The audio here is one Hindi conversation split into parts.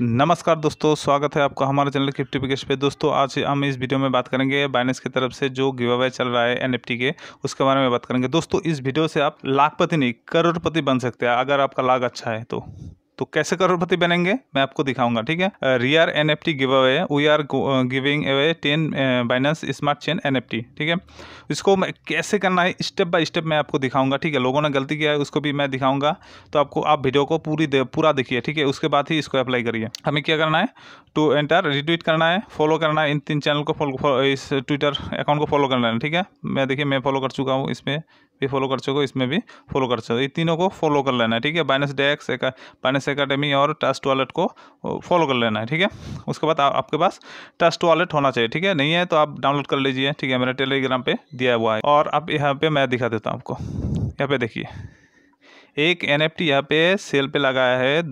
नमस्कार दोस्तों स्वागत है आपका हमारे चैनल क्रिप्टो पिकेश पे दोस्तों आज हम इस वीडियो में बात करेंगे बाइनेंस की तरफ से जो गिव अवे चल रहा है एनएफटी के उसके बारे में बात करेंगे दोस्तों इस वीडियो से आप लाखपति नहीं करोड़पति बन सकते हैं अगर आपका लाख अच्छा है तो तो कैसे करोड़पति बनेंगे मैं आपको दिखाऊंगा ठीक है rare N F T give away we are giving away ten Binance smart chain N F T ठीक है इसको मैं कैसे करना है स्टेप बाय स्टेप मैं आपको दिखाऊंगा ठीक है लोगों ने गलती किया है उसको भी मैं दिखाऊंगा तो आपको आप वीडियो को पूरी दे, पूरा देखिए ठीक है उसके बाद ही इसको अप्लाई करिए हमें क्या करना है टू एंटर रिट्वीट करना है फॉलो करना है इन तीन चैनल को फॉलो इस ट्विटर अकाउंट को फॉलो करना है ठीक है मैं देखिए मैं फॉलो कर चुका हूँ इसमें भी फॉलो कर चुका हूँ इसमें भी फॉलो कर चुका हूँ तीनों को फॉलो कर लेना है ठीक है बाइनस डेक्स एक बाइनस एकेडमी और टस्ट वॉलेट को फॉलो कर लेना है ठीक है उसके बाद आ, आपके पास टस्ट वॉलेट होना चाहिए ठीक है नहीं है तो आप डाउनलोड कर लीजिए ठीक है मैंने टेलीग्राम पे दिया हुआ है और आप यहाँ पे मैं दिखा देता हूँ आपको यहाँ पे देखिए एक एन एफ टी यहाँ पे सेल पे लगाया है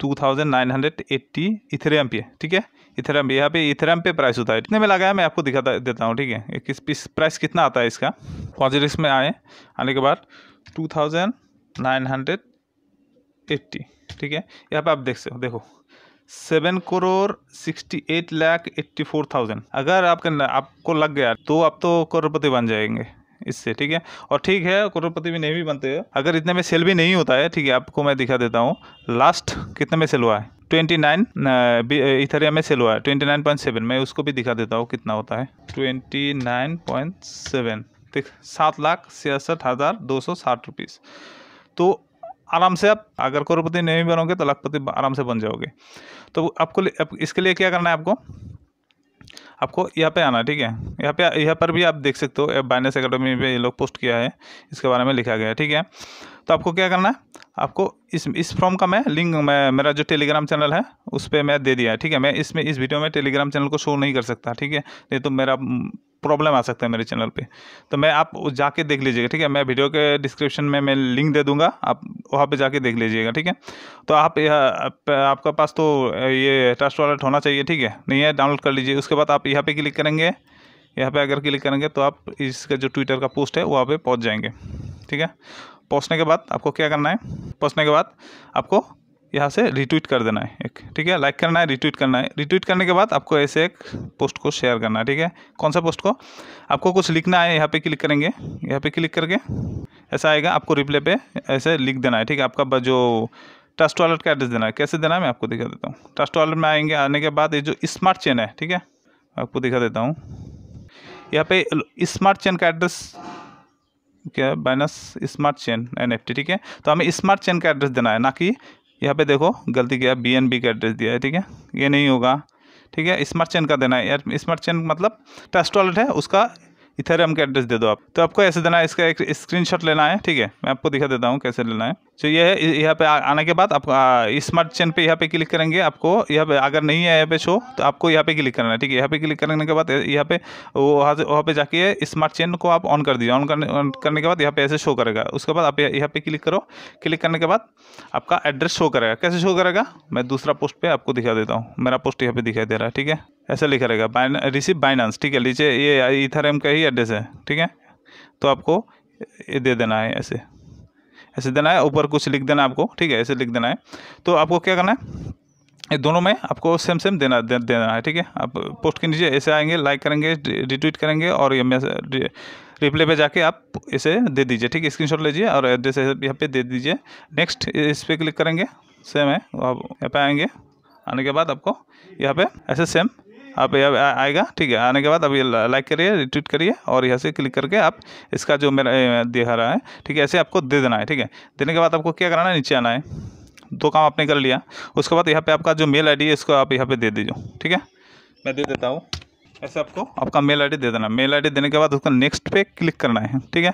two thousand nine hundred eighty Ethereum पे ठीक है इथेरियम यहाँ पे इथेरियम पे प्राइस होता है इतने में लगाया मैं आपको दिखा देता हूँ ठीक है किस पीस प्राइस कितना आता है इसका पॉजिटिव में आए आने के बाद two thousand nine hundred eighty ठीक है यहाँ पे आप देख सकते हो देखो seven crore sixty eight lakh eighty four thousand अगर आपके आपको लग गया तो आप तो करोड़पति बन जाएंगे इससे ठीक है और ठीक है करोड़पति भी नहीं भी बनते हैं अगर इतने में सेल भी नहीं होता है ठीक है आपको मैं दिखा देता हूँ लास्ट कितने में सेल हुआ है ट्वेंटी नाइन इथरिया में सेल हुआ है ट्वेंटी नाइन पॉइंट सेवन मैं उसको भी दिखा देता हूँ कितना होता है ट्वेंटी नाइन पॉइंट सेवन ठीक सात लाख छियासठ हज़ार दो सौ साठ रुपीज़ तो आराम से आप अगर करोड़पति नहीं बनोगे तो लखपति आराम से बन जाओगे तो आपको इसके लिए क्या करना है आपको आपको यहाँ पे आना ठीक है यहाँ पे यहाँ पर भी आप देख सकते हो बाइनेस अकेडमी पे ये लोग पोस्ट किया है इसके बारे में लिखा गया है ठीक है तो आपको क्या करना है आपको इस इस फॉर्म का मैं लिंक मैं मेरा जो टेलीग्राम चैनल है उस पर मैं दे दिया है ठीक है मैं इसमें इस वीडियो में टेलीग्राम चैनल को शो नहीं कर सकता ठीक है नहीं तो मेरा प्रॉब्लम आ सकता है मेरे चैनल पे तो मैं आप जाके देख लीजिएगा ठीक है मैं वीडियो के डिस्क्रिप्शन में मैं लिंक दे दूंगा आप वहाँ पे जाके देख लीजिएगा ठीक है तो आप यह आप, आपका पास तो ये ट्रस्ट वॉलेट होना चाहिए ठीक है नहीं है डाउनलोड कर लीजिए उसके बाद आप यहाँ पे क्लिक करेंगे यहाँ पे अगर क्लिक करेंगे तो आप इसका जो ट्विटर का पोस्ट है वहाँ पर पहुँच जाएंगे ठीक है पहुँचने के बाद आपको क्या करना है पहुँचने के बाद आपको यहाँ से रिट्वीट कर देना है एक ठीक है लाइक करना है रिट्वीट करना है रिट्वीट करने के बाद आपको ऐसे एक पोस्ट को शेयर करना है ठीक है कौन सा पोस्ट को आपको कुछ लिखना है यहाँ पे क्लिक करेंगे यहाँ पे क्लिक करके ऐसा आएगा आपको रिप्ले पे ऐसे लिख देना है ठीक है आपका जो ट्रस्ट वॉलेट का एड्रेस देना है कैसे देना है मैं आपको दिखा देता हूँ ट्रस्ट वॉलेट में आएंगे आने के बाद ये जो स्मार्ट चेन है ठीक है आपको दिखा देता हूँ यहाँ पे स्मार्ट चेन का address Binance smart chain N F T ठीक है तो हमें स्मार्ट चेन का एड्रेस देना है ना कि यहाँ पे देखो गलती किया बी एन बी का एड्रेस दिया है ठीक है ये नहीं होगा ठीक है स्मार्ट चेन का देना है यार स्मार्ट चेन मतलब ट्रस्ट वॉलेट है उसका इथेरियम का एड्रेस दे दो आप तो आपको ऐसे देना है इसका एक स्क्रीनशॉट लेना है ठीक है मैं आपको दिखा देता हूँ कैसे लेना है तो ये है यहाँ पे आने के बाद आप स्मार्ट चेन पे यहाँ पे क्लिक करेंगे आपको यहाँ पे अगर नहीं है यहाँ पे शो तो आपको यहाँ पे क्लिक करना है ठीक है यहाँ पे क्लिक करने के बाद यहाँ पे वहाँ से वहाँ पे जाके स्मार्ट चेन को आप ऑन कर दीजिए ऑन करने करने के बाद यहाँ पे ऐसे शो करेगा उसके बाद आप यहाँ पे क्लिक करो क्लिक करने के बाद आपका एड्रेस शो करेगा कैसे शो करेगा मैं दूसरा पोस्ट पर आपको दिखा देता हूँ मेरा पोस्ट यहाँ पर दिखाई दे रहा है ठीक है ऐसा लिखा रहेगा बाइन रिसीव बाइनांस ठीक है नीचे ये इथारेम का ही एड्रेस है ठीक है तो आपको ये दे देना है ऐसे ऐसे देना है ऊपर कुछ लिख देना है आपको ठीक है ऐसे लिख देना है तो आपको क्या करना है ये दोनों में आपको सेम सेम देना दे, देना है ठीक है आप पोस्ट के नीचे ऐसे आएंगे लाइक करेंगे रिट्वीट करेंगे और ये रिप्ले पे जाके आप इसे दे दीजिए ठीक है स्क्रीनशॉट लीजिए और एड्रेस यहाँ पे दे दीजिए नेक्स्ट इस पर क्लिक करेंगे सेम है आप यहाँ पे आएंगे आने के बाद आपको यहाँ पे ऐसे सेम आप यहाँ आएगा ठीक है आने के बाद अभी लाइक करिए रिट्वीट करिए और यहाँ से क्लिक करके आप इसका जो मेरा दिखा रहा है ठीक है ऐसे आपको दे देना है ठीक है देने के बाद आपको क्या कराना है नीचे आना है दो काम आपने कर लिया उसके बाद यहाँ पे आपका जो मेल आईडी है इसको आप यहाँ पे दे दीजिए ठीक है मैं दे देता हूँ ऐसे आपको आपका मेल आईडी दे देना मेल आईडी देने के बाद उसका नेक्स्ट पे क्लिक करना है ठीक है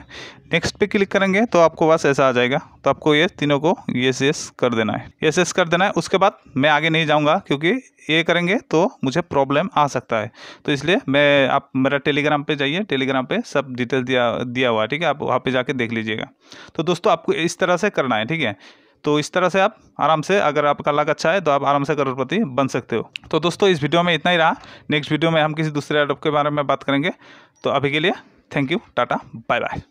नेक्स्ट पे क्लिक करेंगे तो आपको बस ऐसा आ जाएगा तो आपको ये तीनों को यस यस कर देना है यस यस कर देना है उसके बाद मैं आगे नहीं जाऊँगा क्योंकि ये करेंगे तो मुझे प्रॉब्लम आ सकता है तो इसलिए मैं आप मेरा टेलीग्राम पर जाइए टेलीग्राम पर सब डिटेल दिया दिया हुआ है ठीक है आप वहाँ पर जाके देख लीजिएगा तो दोस्तों आपको इस तरह से करना है ठीक है तो इस तरह से आप आराम से अगर आपका लक अच्छा है तो आप आराम से करोड़पति बन सकते हो तो दोस्तों इस वीडियो में इतना ही रहा नेक्स्ट वीडियो में हम किसी दूसरे एडप के बारे में बात करेंगे तो अभी के लिए thank you tata bye bye